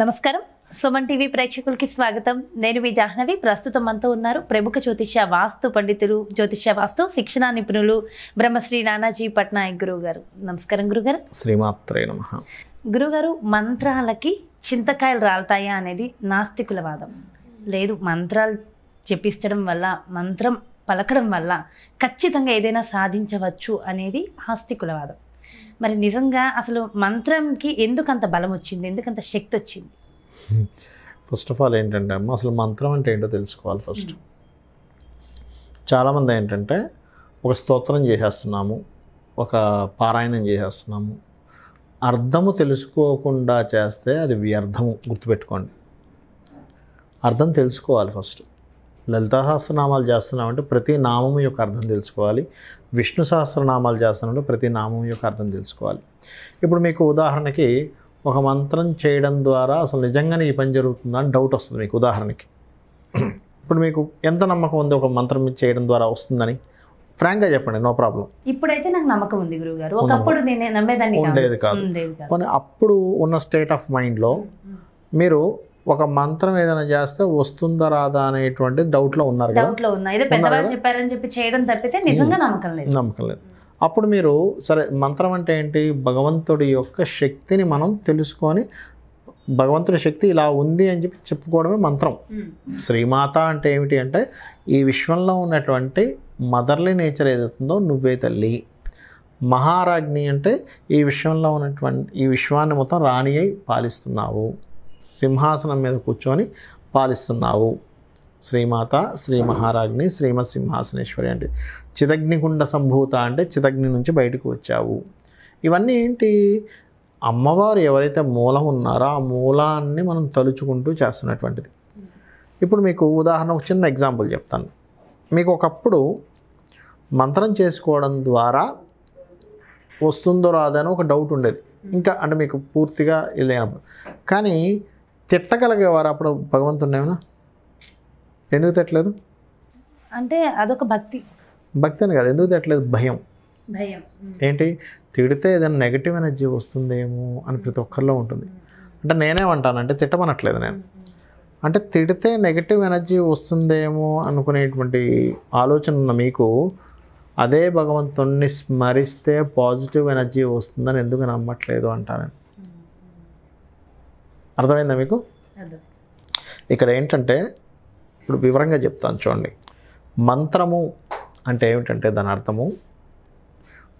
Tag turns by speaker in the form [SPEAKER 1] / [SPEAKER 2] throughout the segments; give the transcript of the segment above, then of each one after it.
[SPEAKER 1] నమస్కారం సుమన్ టీవీ ప్రేక్షకులకి స్వాగతం నేను మీ జాహ్నవి ప్రస్తుతం అంతా ఉన్నారు ప్రముఖ జ్యోతిష్య వాస్తు పండితులు జ్యోతిష్య వాస్తు శిక్షణ నిపుణులు బ్రహ్మశ్రీ నానాజీ పట్నాయక్ గురువు గారు నమస్కారం గురుగారు
[SPEAKER 2] శ్రీమాత్రే నమ
[SPEAKER 1] గురుగారు మంత్రాలకి చింతకాయలు రాలతాయా అనేది నాస్తికుల వాదం లేదు మంత్రాలు చెప్పించడం వల్ల మంత్రం పలకడం వల్ల ఖచ్చితంగా ఏదైనా సాధించవచ్చు అనేది ఆస్తికుల వాదం మరి నిజంగా అసలు మంత్రంకి ఎందుకు అంత బలం వచ్చింది ఎందుకంత శక్తి వచ్చింది
[SPEAKER 2] ఫస్ట్ ఆఫ్ ఆల్ ఏంటంటే అమ్మ అసలు మంత్రం అంటే ఏంటో తెలుసుకోవాలి ఫస్ట్ చాలామంది ఏంటంటే ఒక స్తోత్రం చేసేస్తున్నాము ఒక పారాయణం చేసేస్తున్నాము అర్థము తెలుసుకోకుండా చేస్తే అది వ్యర్థము గుర్తుపెట్టుకోండి అర్థం తెలుసుకోవాలి ఫస్ట్ లలితా సహస్రనామాలు చేస్తున్నామంటే ప్రతి నామం యొక్క అర్థం తెలుసుకోవాలి విష్ణు సహస్రనామాలు చేస్తున్నామంటే ప్రతి నామం యొక్క అర్థం తెలుసుకోవాలి ఇప్పుడు మీకు ఉదాహరణకి ఒక మంత్రం చేయడం ద్వారా అసలు నిజంగానే ఈ పని జరుగుతుందా అని డౌట్ వస్తుంది మీకు ఉదాహరణకి ఇప్పుడు మీకు ఎంత నమ్మకం ఉంది ఒక మంత్రం చేయడం ద్వారా వస్తుందని ఫ్రాంక్గా చెప్పండి నో ప్రాబ్లం
[SPEAKER 1] ఇప్పుడైతే నాకు నమ్మకం ఉంది గురువుగారు ఒకప్పుడు నమ్మేదాన్ని ఉండేది కాదు
[SPEAKER 2] కానీ అప్పుడు ఉన్న స్టేట్ ఆఫ్ మైండ్లో మీరు ఒక మంత్రం ఏదైనా చేస్తే వస్తుందా రాదా అనేటువంటి డౌట్లో ఉన్నారు డౌట్లో
[SPEAKER 1] ఉన్నారు పెద్దవాళ్ళు చెప్పారని చెప్పి చేయడం తప్పితే నిజంగా నమ్మకం లేదు
[SPEAKER 2] నమ్మకం లేదు అప్పుడు మీరు సరే మంత్రం అంటే ఏంటి భగవంతుడి యొక్క శక్తిని మనం తెలుసుకొని భగవంతుడి శక్తి ఇలా ఉంది అని చెప్పి చెప్పుకోవడమే మంత్రం శ్రీమాత అంటే ఏమిటి అంటే ఈ విశ్వంలో ఉన్నటువంటి మదర్లీ నేచర్ ఏదైతుందో నువ్వే తల్లి మహారాజ్ని అంటే ఈ విశ్వంలో ఉన్నటువంటి ఈ విశ్వాన్ని మొత్తం రాణి అయి పాలిస్తున్నావు సింహాసనం మీద కూర్చొని పాలిస్తున్నావు శ్రీమాత శ్రీ మహారాజ్ని శ్రీమత్ సింహాసనేశ్వరి అంటే చిదగ్నిగుండ సంభూత అంటే చిదగ్ని నుంచి బయటకు వచ్చావు ఇవన్నీ ఏంటి అమ్మవారు ఎవరైతే మూలం ఉన్నారో ఆ మూలాన్ని మనం తలుచుకుంటూ చేస్తున్నటువంటిది ఇప్పుడు మీకు ఉదాహరణ ఒక చిన్న ఎగ్జాంపుల్ చెప్తాను మీకు ఒకప్పుడు మంత్రం చేసుకోవడం ద్వారా వస్తుందో రాదని ఒక డౌట్ ఉండేది ఇంకా అంటే మీకు పూర్తిగా లేనప్పుడు కానీ తిట్టగలిగేవారు అప్పుడు భగవంతుడేమైనా ఎందుకు తిట్టలేదు
[SPEAKER 1] అంటే అదొక భక్తి
[SPEAKER 2] భక్తి అని కాదు ఎందుకు తిట్టలేదు భయం భయం ఏంటి తిడితే ఏదైనా నెగిటివ్ ఎనర్జీ వస్తుందేమో అని ప్రతి ఒక్కరిలో ఉంటుంది అంటే నేనే అంటే తిట్టమనట్లేదు నేను అంటే తిడితే నెగిటివ్ ఎనర్జీ వస్తుందేమో అనుకునేటువంటి ఆలోచన ఉన్న మీకు అదే భగవంతుణ్ణి స్మరిస్తే పాజిటివ్ ఎనర్జీ వస్తుందని ఎందుకు నమ్మట్లేదు అంటాను అర్థమైందా మీకు ఇక్కడ ఏంటంటే ఇప్పుడు వివరంగా చెప్తాను చూడండి మంత్రము అంటే ఏమిటంటే దాని అర్థము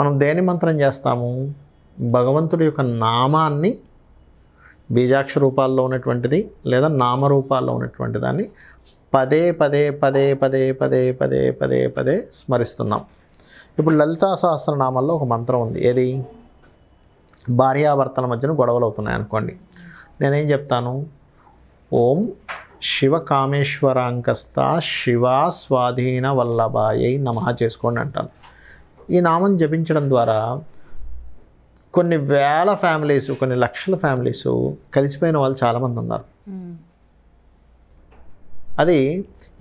[SPEAKER 2] మనం దేని మంత్రం చేస్తాము భగవంతుడి యొక్క నామాన్ని బీజాక్ష రూపాల్లో ఉన్నటువంటిది లేదా నామరూపాల్లో ఉన్నటువంటి దాన్ని పదే పదే పదే పదే పదే పదే పదే పదే స్మరిస్తున్నాం ఇప్పుడు లలితా సహస్రనామాల్లో ఒక మంత్రం ఉంది ఏది భార్యాభర్తల మధ్యన గొడవలు అవుతున్నాయి అనుకోండి నేనేం చెప్తాను ఓం శివ కామేశ్వరాంకస్త శివా స్వాధీన వల్లభాయై నమ చేసుకోండి అంటాను ఈ నామం జపించడం ద్వారా కొన్ని వేల ఫ్యామిలీస్ కొన్ని లక్షల ఫ్యామిలీస్ కలిసిపోయిన వాళ్ళు చాలామంది ఉన్నారు అది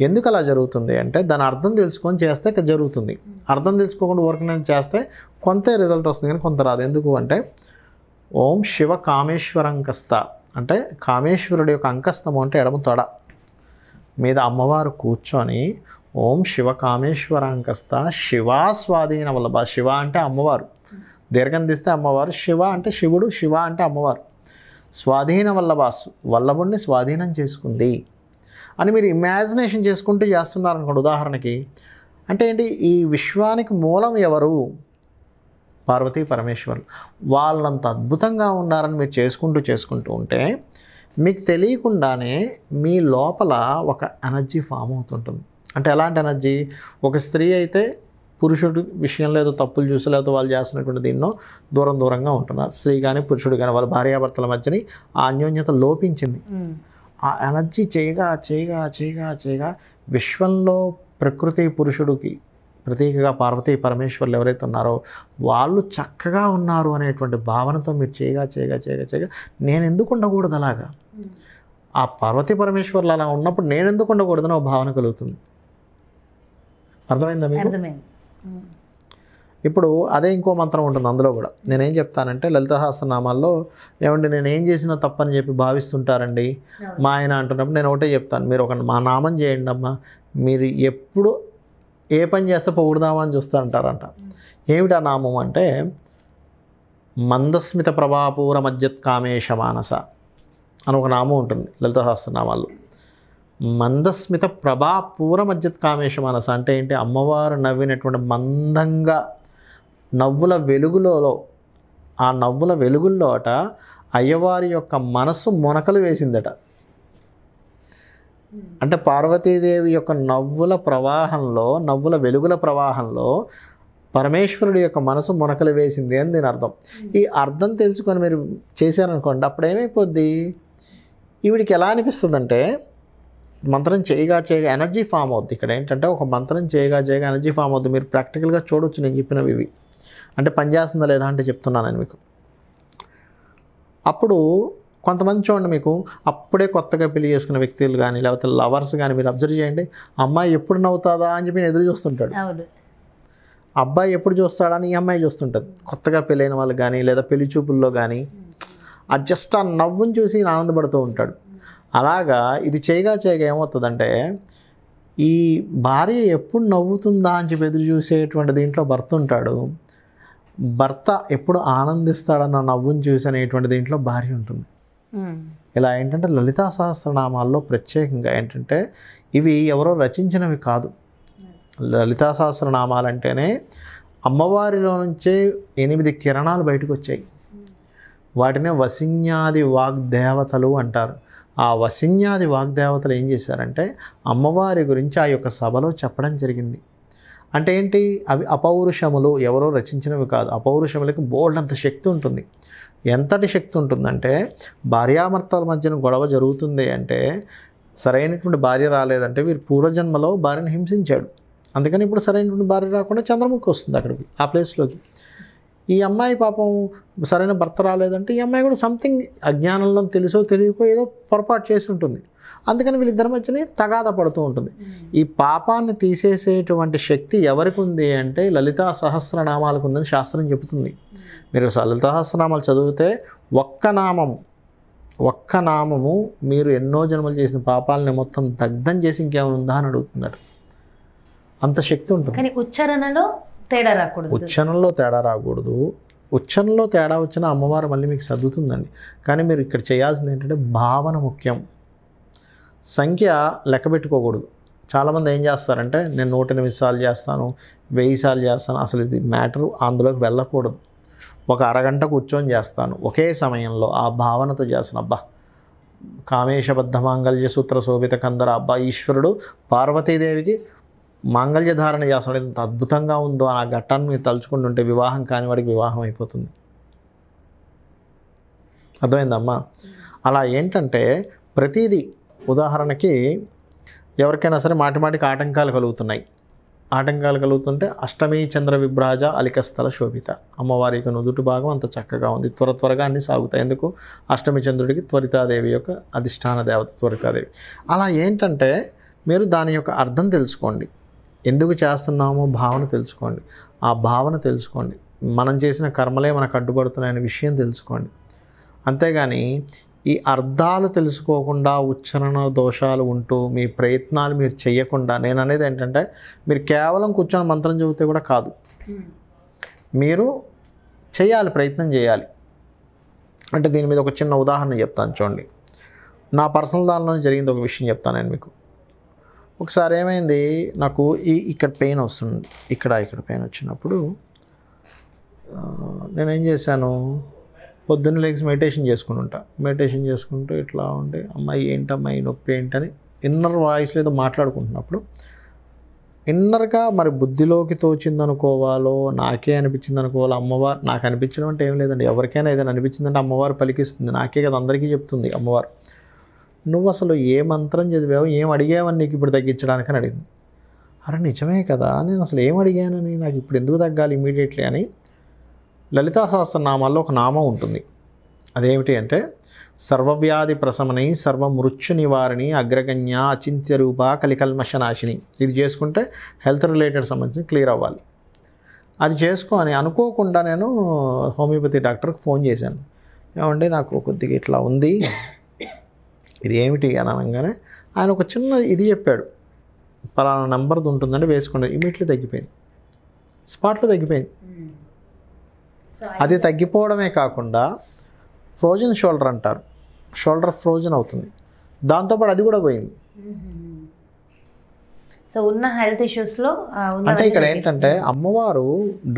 [SPEAKER 2] ఎందుకు అలా జరుగుతుంది అంటే దాని అర్థం తెలుసుకొని చేస్తే జరుగుతుంది అర్థం తెలుసుకోకుండా వర్క్ నేను చేస్తే కొంత రిజల్ట్ వస్తుంది కానీ కొంత రాదు ఎందుకు అంటే ఓం శివ కామేశ్వరం కస్తా అంటే కామేశ్వరుడి యొక్క అంకస్తము అంటే ఎడమ తొడ మీద అమ్మవారు కూర్చొని ఓం శివ కామేశ్వర కామేశ్వరాంకస్త శివాస్వాధీన వల్లభ శివ అంటే అమ్మవారు దీర్ఘం తీస్తే అమ్మవారు శివ అంటే శివుడు శివ అంటే అమ్మవారు స్వాధీన వల్లభ వల్లభుణ్ణి స్వాధీనం చేసుకుంది అని మీరు ఇమాజినేషన్ చేసుకుంటూ చేస్తున్నారనుకోండి ఉదాహరణకి అంటే ఏంటి ఈ విశ్వానికి మూలం ఎవరు పార్వతీ పరమేశ్వరులు వాళ్ళంత అద్భుతంగా ఉన్నారని మీరు చేసుకుంటూ చేసుకుంటూ ఉంటే మీకు తెలియకుండానే మీ లోపల ఒక ఎనర్జీ ఫామ్ అవుతుంటుంది అంటే ఎలాంటి ఎనర్జీ ఒక స్త్రీ అయితే పురుషుడు విషయం లేదో తప్పులు చూసి లేదో వాళ్ళు చేస్తున్నటువంటి దీన్నో దూరం దూరంగా ఉంటున్నారు స్త్రీ కానీ పురుషుడు కానీ వాళ్ళ భార్యాభర్తల మధ్యని ఆ అన్యోన్యత లోపించింది ఆ ఎనర్జీ చేయగా చేయగా చేయగా చేయగా విశ్వంలో ప్రకృతి పురుషుడికి ప్రతీకగా పార్వతీ పరమేశ్వర్లు ఎవరైతే ఉన్నారో వాళ్ళు చక్కగా ఉన్నారు అనేటువంటి భావనతో మీరు చేయగా చేయగా చేయగా చేయగా నేను ఎందుకు ఉండకూడదు అలాగా ఆ పార్వతీ పరమేశ్వర్లు అలా ఉన్నప్పుడు నేను ఎందుకు అని ఒక భావన కలుగుతుంది అర్థమైందా మీకు ఇప్పుడు అదే ఇంకో మంత్రం ఉంటుంది అందులో కూడా నేనేం చెప్తానంటే లలితహాసనామాల్లో ఏమండి నేను ఏం చేసినా తప్పని చెప్పి భావిస్తుంటారండి మా ఆయన అంటున్నప్పుడు నేను ఒకటే చెప్తాను మీరు ఒక మా నామం చేయండి అమ్మా మీరు ఎప్పుడు ఏ పని చేస్తే పొగుడుదామని చూస్తారంటారంట ఏమిటా నామం అంటే మందస్మిత ప్రభాపూర మధ్యత్ కామేశ మానస అని ఒక నామం ఉంటుంది లలిత సహస్రనామాలు మందస్మిత ప్రభాపూర మధ్యత్ కామేశ మానస అంటే ఏంటి అమ్మవారు నవ్వినటువంటి మందంగా నవ్వుల వెలుగులలో ఆ నవ్వుల వెలుగుల్లో అట అయ్యవారి యొక్క మనస్సు మొనకలు వేసిందట Hmm. అంటే పార్వతీదేవి యొక్క నవ్వుల ప్రవాహంలో నవ్వుల వెలుగుల ప్రవాహంలో పరమేశ్వరుడు యొక్క మనసు మునకలు వేసింది అని దీని అర్థం hmm. ఈ అర్థం తెలుసుకొని మీరు చేశారనుకోండి అప్పుడు ఏమైపోద్ది ఈవిడికి ఎలా అనిపిస్తుంది అంటే మంత్రం చేయగా చేయగా ఎనర్జీ ఫామ్ అవుద్ది ఇక్కడ ఏంటంటే ఒక మంత్రం చేయగా చేయగా ఎనర్జీ ఫామ్ అవుద్ది మీరు ప్రాక్టికల్గా చూడొచ్చు నేను చెప్పినవి ఇవి అంటే పనిచేస్తుందా లేదా అంటే చెప్తున్నాను మీకు అప్పుడు కొంతమంది చూడండి మీకు అప్పుడే కొత్తగా పెళ్లి చేసుకున్న వ్యక్తులు కానీ లేకపోతే లవర్స్ కానీ మీరు అబ్జర్వ్ చేయండి అమ్మాయి ఎప్పుడు నవ్వుతుందా అని చెప్పి ఎదురు చూస్తుంటాడు అబ్బాయి ఎప్పుడు చూస్తాడా అని ఈ అమ్మాయి చూస్తుంటుంది కొత్తగా పెళ్ళైన వాళ్ళు కానీ లేదా పెళ్లి చూపుల్లో కానీ ఆ జస్ట్ ఆ నవ్వుని చూసి ఆనందపడుతూ ఉంటాడు అలాగా ఇది చేయగా చేయగా ఏమవుతుందంటే ఈ భార్య ఎప్పుడు నవ్వుతుందా అని చెప్పి ఎదురు చూసేటువంటి దీంట్లో భర్త ఉంటాడు భర్త ఎప్పుడు ఆనందిస్తాడన్న నవ్వుని చూసి అనేటువంటి దీంట్లో భార్య ఉంటుంది Hmm. ఇలా ఏంటంటే లలితా సహస్రనామాల్లో ప్రత్యేకంగా ఏంటంటే ఇవి ఎవరో రచించినవి కాదు hmm. లలితా అంటేనే అమ్మవారిలో నుంచే ఎనిమిది కిరణాలు బయటకు వచ్చాయి hmm. వాటినే వసిన్యాది వాగ్దేవతలు అంటారు ఆ వసిన్యాది వాగ్దేవతలు ఏం చేశారంటే అమ్మవారి గురించి ఆ యొక్క సభలో చెప్పడం జరిగింది అంటే ఏంటి అవి అపౌరుషములు ఎవరో రచించినవి కాదు అపౌరుషములకి బోల్డ్ అంత శక్తి ఉంటుంది ఎంతటి శక్తి ఉంటుందంటే భార్యాభర్తల మధ్యన గొడవ జరుగుతుంది అంటే సరైనటువంటి భార్య రాలేదంటే వీరు పూర్వజన్మలో భార్యను హింసించాడు అందుకని ఇప్పుడు సరైనటువంటి భార్య రాకుండా చంద్రముఖి వస్తుంది అక్కడికి ఆ ప్లేస్లోకి ఈ అమ్మాయి పాపం సరైన భర్త రాలేదంటే ఈ అమ్మాయి కూడా సంథింగ్ అజ్ఞానంలో తెలుసో తెలియకో ఏదో పొరపాటు చేసి ఉంటుంది అందుకని వీళ్ళిద్దరి మధ్యనే తగాద పడుతూ ఉంటుంది hmm. ఈ పాపాన్ని తీసేసేటువంటి శక్తి ఎవరికి ఉంది అంటే లలితా సహస్రనామాలకు ఉందని శాస్త్రం చెబుతుంది hmm. మీరు లలితా సహస్రనామాలు చదివితే ఒక్క నామము ఒక్క నామము మీరు ఎన్నో జన్మలు చేసిన పాపాలని మొత్తం దగ్ధం చేసి ఇంకేమైనా ఉందా అని అడుగుతున్నాడు అంత శక్తి ఉంటుంది
[SPEAKER 1] కానీ ఉచ్చారణలో తేడా రాకూడదు ఉచ్చనంలో
[SPEAKER 2] తేడా రాకూడదు ఉచ్చనంలో తేడా వచ్చిన అమ్మవారు మళ్ళీ మీకు సర్దుతుందండి కానీ మీరు ఇక్కడ చేయాల్సింది ఏంటంటే భావన ముఖ్యం సంఖ్య లెక్క పెట్టుకోకూడదు చాలామంది ఏం చేస్తారంటే నేను నూట ఎనిమిది సార్లు చేస్తాను వెయ్యి సార్లు చేస్తాను అసలు ఇది మ్యాటర్ అందులోకి వెళ్ళకూడదు ఒక అరగంట కూర్చొని చేస్తాను ఒకే సమయంలో ఆ భావనతో చేస్తాను అబ్బా కామేశబద్ధ మాంగళ్య సూత్ర శోభిత కందర అబ్బా ఈశ్వరుడు పార్వతీదేవికి మాంగళ్యధారణ చేస్తాడు ఎంత అద్భుతంగా ఉందో ఆ ఘట్టాన్ని మీరు తలుచుకుంటుంటే వివాహం కాని వాడికి వివాహం అయిపోతుంది అర్థమైందమ్మా అలా ఏంటంటే ప్రతిదీ ఉదాహరణకి ఎవరికైనా సరే మాటిమాటికి ఆటంకాలు కలుగుతున్నాయి ఆటంకాలు కలుగుతుంటే అష్టమి చంద్ర విభ్రాజ అలికస్థల శోభిత అమ్మవారి యొక్క నుదుటి భాగం అంత చక్కగా ఉంది త్వర త్వరగా అన్ని సాగుతాయి ఎందుకు అష్టమి చంద్రుడికి త్వరితాదేవి యొక్క అధిష్టాన దేవత త్వరితాదేవి అలా ఏంటంటే మీరు దాని యొక్క అర్థం తెలుసుకోండి ఎందుకు చేస్తున్నామో భావన తెలుసుకోండి ఆ భావన తెలుసుకోండి మనం చేసిన కర్మలే మనకు అడ్డుపడుతున్నాయనే విషయం తెలుసుకోండి అంతేగాని ఈ అర్థాలు తెలుసుకోకుండా ఉచ్చరణ దోషాలు ఉంటూ మీ ప్రయత్నాలు మీరు చేయకుండా నేను అనేది ఏంటంటే మీరు కేవలం కూర్చొని మంత్రం చెబితే కూడా కాదు hmm. మీరు చేయాలి ప్రయత్నం చేయాలి అంటే దీని మీద ఒక చిన్న ఉదాహరణ చెప్తాను చూడండి నా పర్సనల్ దానిలో జరిగింది ఒక విషయం చెప్తాను నేను మీకు ఒకసారి ఏమైంది నాకు ఈ ఇక్కడ పెయిన్ వస్తుంది ఇక్కడ ఇక్కడ పెయిన్ వచ్చినప్పుడు నేనేం చేశాను పొద్దున్న లేచి మెడిటేషన్ చేసుకుని ఉంటా మెడిటేషన్ చేసుకుంటూ ఇట్లా ఉంటే అమ్మాయి ఏంటి అమ్మాయి నొప్పి ఏంటి అని ఇన్నర్ వాయిస్లో ఏదో మాట్లాడుకుంటున్నప్పుడు ఇన్నర్గా మరి బుద్ధిలోకి తోచింది అనుకోవాలో నాకే అనిపించింది అనుకోవాలో అమ్మవారు నాకు అనిపించడం అంటే ఏం లేదండి ఎవరికైనా ఏదైనా అనిపించిందంటే అమ్మవారు పలికిస్తుంది నాకే కదా అందరికీ చెప్తుంది అమ్మవారు నువ్వు అసలు ఏ మంత్రం చదివావు ఏం అడిగావని నీకు ఇప్పుడు తగ్గించడానికని అడిగింది అరే నిజమే కదా నేను అసలు ఏం అడిగానని నాకు ఇప్పుడు ఎందుకు తగ్గాలి ఇమీడియట్లీ అని లలితా సహస్రనామాల్లో ఒక నామం ఉంటుంది అదేమిటి అంటే సర్వవ్యాధి ప్రశమని సర్వమృత్యు నివారిణి అగ్రగణ్య అచింత్య రూప కలికల్మషనాశిని ఇది చేసుకుంటే హెల్త్ రిలేటెడ్ సంబంధించి క్లియర్ అవ్వాలి అది చేసుకొని అనుకోకుండా నేను హోమియోపతి డాక్టర్కి ఫోన్ చేశాను ఏమండి నాకు కొద్దిగా ఇట్లా ఉంది ఇది ఏమిటి అని అనగానే ఆయన ఒక చిన్న ఇది చెప్పాడు పలానా నెంబర్ది ఉంటుందంటే వేసుకోండి ఇమీడియట్లీ తగ్గిపోయింది స్పాట్లో తగ్గిపోయింది అది తగ్గిపోవడమే కాకుండా ఫ్రోజన్ షోల్డర్ అంటారు షోల్డర్ ఫ్రోజన్ అవుతుంది దాంతోపాటు అది కూడా పోయింది
[SPEAKER 1] సో ఉన్న హెల్త్ ఇష్యూస్లో అంటే ఇక్కడ ఏంటంటే
[SPEAKER 2] అమ్మవారు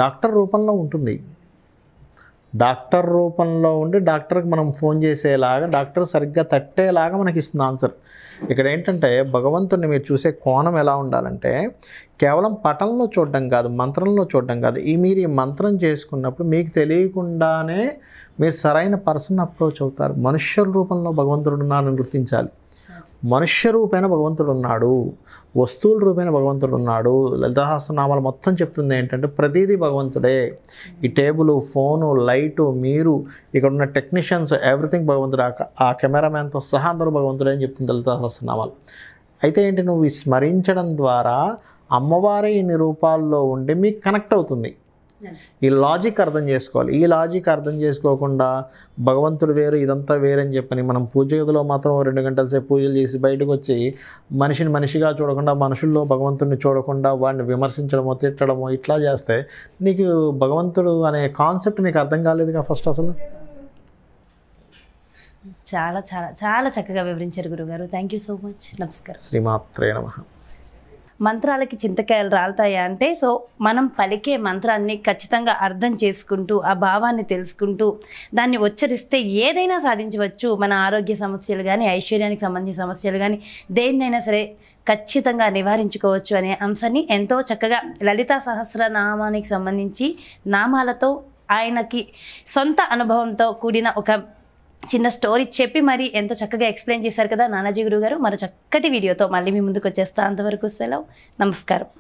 [SPEAKER 2] డాక్టర్ రూపంలో ఉంటుంది డాక్టర్ రూపంలో ఉండి డాక్టర్కి మనం ఫోన్ చేసేలాగా డాక్టర్ సరిగ్గా తట్టేలాగా మనకి ఇస్తుంది ఆన్సర్ ఇక్కడ ఏంటంటే భగవంతుడిని మీరు చూసే కోణం ఎలా ఉండాలంటే కేవలం పటంలో చూడడం కాదు మంత్రంలో చూడడం కాదు ఈ మీరు ఈ మంత్రం చేసుకున్నప్పుడు మీకు తెలియకుండానే మీరు సరైన పర్సన్ అప్రోచ్ అవుతారు మనుష్యుల రూపంలో భగవంతుడు ఉన్నారని గుర్తించాలి మనుష్య రూపేణ భగవంతుడు ఉన్నాడు వస్తువుల రూపేణ భగవంతుడు ఉన్నాడు లలితహాస్త్రనామాలు మొత్తం చెప్తుంది ఏంటంటే ప్రతిదీ భగవంతుడే ఈ టేబుల్ ఫోను లైటు మీరు ఇక్కడ ఉన్న టెక్నీషియన్స్ ఎవ్రీథింగ్ భగవంతుడు ఆ కెమెరామ్యాన్తో సహా అందరూ భగవంతుడే అని చెప్తుంది లలితహాస్త్రనామాలు అయితే ఏంటి నువ్వు స్మరించడం ద్వారా అమ్మవారి ఇన్ని రూపాల్లో ఉండి మీకు కనెక్ట్ అవుతుంది ఈ లాజిక్ అర్థం చేసుకోవాలి ఈ లాజిక్ అర్థం చేసుకోకుండా భగవంతుడు వేరు ఇదంతా వేరని చెప్పని మనం పూజ గదిలో మాత్రం రెండు గంటల సేపు పూజలు చేసి బయటకు వచ్చి మనిషిని మనిషిగా చూడకుండా మనుషుల్లో భగవంతుడిని చూడకుండా వాడిని విమర్శించడమో తిట్టడమో ఇట్లా చేస్తే నీకు భగవంతుడు అనే కాన్సెప్ట్ నీకు అర్థం కాలేదుగా ఫస్ట్ అసలు
[SPEAKER 1] చాలా చాలా చాలా చక్కగా వివరించారు గురుగారు థ్యాంక్ యూ సో మచ్ నమస్కారం
[SPEAKER 2] శ్రీమాత్రే నమ
[SPEAKER 1] మంత్రాలకి చింతకాయలు రాలుతాయా అంటే సో మనం పలికే మంత్రాన్ని ఖచ్చితంగా అర్థం చేసుకుంటూ ఆ భావాన్ని తెలుసుకుంటూ దాన్ని ఉచ్చరిస్తే ఏదైనా సాధించవచ్చు మన ఆరోగ్య సమస్యలు కానీ ఐశ్వర్యానికి సంబంధించిన సమస్యలు కానీ దేన్నైనా సరే ఖచ్చితంగా నివారించుకోవచ్చు అనే అంశాన్ని ఎంతో చక్కగా లలితా సహస్రనామానికి సంబంధించి నామాలతో ఆయనకి సొంత అనుభవంతో కూడిన ఒక చిన్న స్టోరీ చెప్పి మరి ఎంతో చక్కగా ఎక్స్ప్లెయిన్ చేశారు కదా నానాజీ గురువు గారు మరో చక్కటి వీడియోతో మళ్ళీ మీ ముందుకు వచ్చేస్తా అంతవరకు సెలవు నమస్కారం